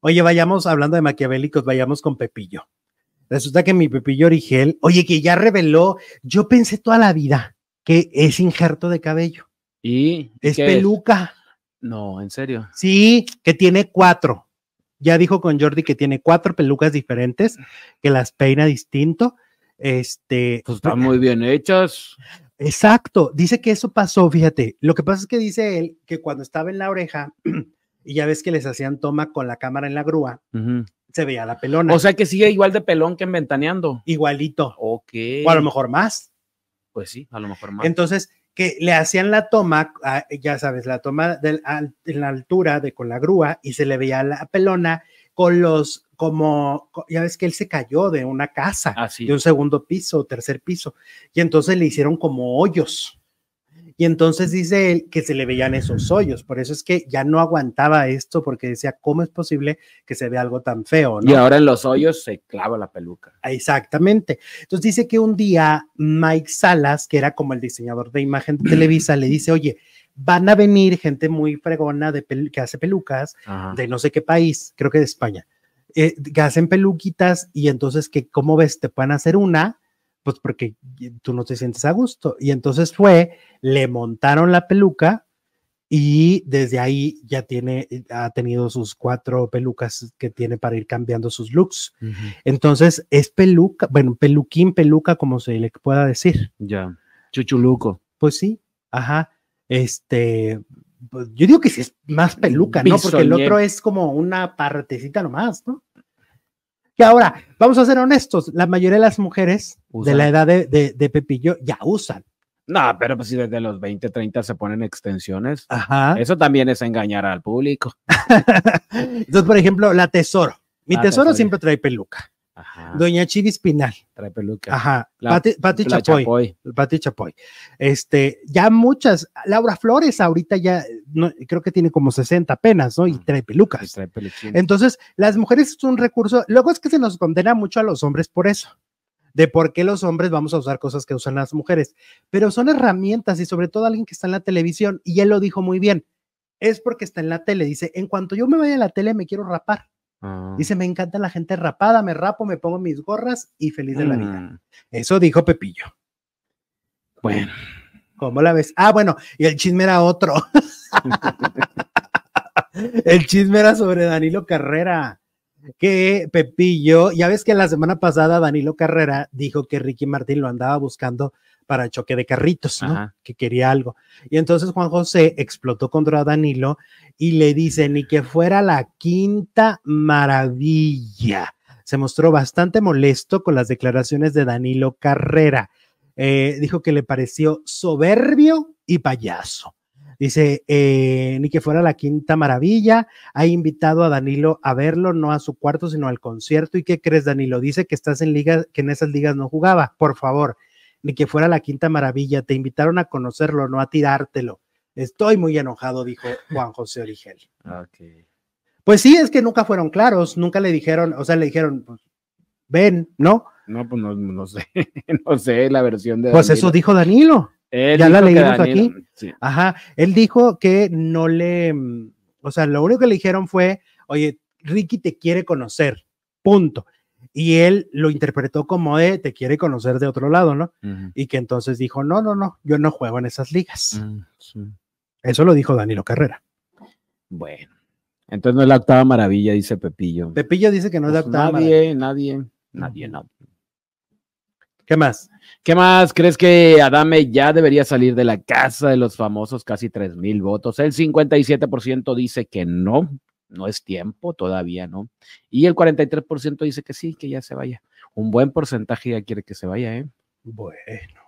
Oye, vayamos hablando de maquiavélicos, vayamos con Pepillo. Resulta que mi Pepillo Origel, oye, que ya reveló, yo pensé toda la vida que es injerto de cabello. ¿Y? Es peluca. No, en serio. Sí, que tiene cuatro. Ya dijo con Jordi que tiene cuatro pelucas diferentes, que las peina distinto. Este, pues están muy bien hechas. Exacto, dice que eso pasó, fíjate. Lo que pasa es que dice él que cuando estaba en la oreja y ya ves que les hacían toma con la cámara en la grúa, se veía la pelona. O sea que sigue igual de pelón que en Ventaneando. Igualito. Ok. O a lo mejor más. Pues sí, a lo mejor más. Entonces, que le hacían la toma, ah, ya sabes, la toma en la altura de con la grúa y se le veía la pelona con los, como, ya ves que él se cayó de una casa, Así ah, de un segundo piso, tercer piso, y entonces le hicieron como hoyos. Y entonces dice él que se le veían esos hoyos, por eso es que ya no aguantaba esto porque decía, ¿cómo es posible que se vea algo tan feo? Y ahora en los hoyos se clava la peluca. Exactamente. Entonces dice que un día Mike Salas, que era como el diseñador de imagen de Televisa, le dice, oye, van a venir gente muy fregona de que hace pelucas de no sé qué país, creo que de España, eh, que hacen peluquitas y entonces que, ¿cómo ves? Te pueden hacer una pues porque tú no te sientes a gusto. Y entonces fue, le montaron la peluca y desde ahí ya tiene, eh, ha tenido sus cuatro pelucas que tiene para ir cambiando sus looks. Entonces es peluca, bueno, peluquín, peluca, como se le pueda decir. Ya, chuchuluco. Pues sí, ajá. Este, pues, yo digo que sí es más peluca, ¿no? Porque el otro es como una partecita nomás, ¿no? Y ahora, vamos a ser honestos, la mayoría de las mujeres de la edad de, Pepillo ya usan. No, pero pues, si desde los 20, 30 se ponen extensiones, eso también es engañar al público. Entonces, por ejemplo, la tesoro. Mi tesoro siempre trae peluca. Doña Chivis Pinal. Trae peluca. Ajá. Pati, Chapoy. Pati Chapoy. Este, ya muchas. Laura Flores ahorita ya, creo que tiene como 60 apenas, ¿no? Y trae pelucas. Entonces, las mujeres es un recurso. Luego es que se nos condena mucho a los hombres por eso de por qué los hombres vamos a usar cosas que usan las mujeres, pero son herramientas y sobre todo alguien que está en la televisión, y él lo dijo muy bien, es porque está en la tele, dice, en cuanto yo me vaya a la tele me quiero rapar. Ah. Dice, me encanta la gente rapada, me rapo, me pongo mis gorras y feliz de la vida. Mm. Eso dijo Pepillo. Bueno, ¿cómo la ves? Ah, bueno, y el chisme era otro. el chisme era sobre Danilo Carrera que Pepillo, ya ves que la semana pasada Danilo Carrera dijo que Ricky Martín lo andaba buscando para choque de carritos, ¿no? Que quería algo. Y entonces Juan José explotó contra Danilo y le dice, ni que fuera la quinta maravilla. Se mostró bastante molesto con las declaraciones de Danilo Carrera. Eh, dijo que le pareció soberbio y payaso. Dice, eh, ni que fuera la quinta maravilla, ha invitado a Danilo a verlo, no a su cuarto, sino al concierto. ¿Y qué crees, Danilo? Dice que estás en ligas, que en esas ligas no jugaba. Por favor, ni que fuera la quinta maravilla, te invitaron a conocerlo, no a tirártelo. Estoy muy enojado, dijo Juan José Origel. Pues sí, es que nunca fueron claros, nunca le dijeron, o sea, le dijeron, pues, ven, ¿no? No, pues no, no sé, no sé la versión de. Pues eso dijo Danilo ya la leímos aquí. Ajá, él dijo que no le, mm, o sea, lo único que le dijeron fue, oye, Ricky te quiere conocer, punto. Y él lo interpretó como de, te quiere conocer de otro lado, ¿no? Y que entonces dijo, no, no, no, yo no juego en esas ligas. Ah, Eso lo dijo Danilo Carrera. Bueno, entonces no es la octava maravilla, dice Pepillo. Pepillo dice que no es la pues octava nadie, maravilla. Nadie, nadie, nadie. ¿Qué más? ¿Qué más? ¿Crees que Adame ya debería salir de la casa de los famosos casi tres mil votos? El 57% dice que no, no es tiempo, todavía no. Y el 43% dice que sí, que ya se vaya. Un buen porcentaje ya quiere que se vaya, ¿eh? Bueno.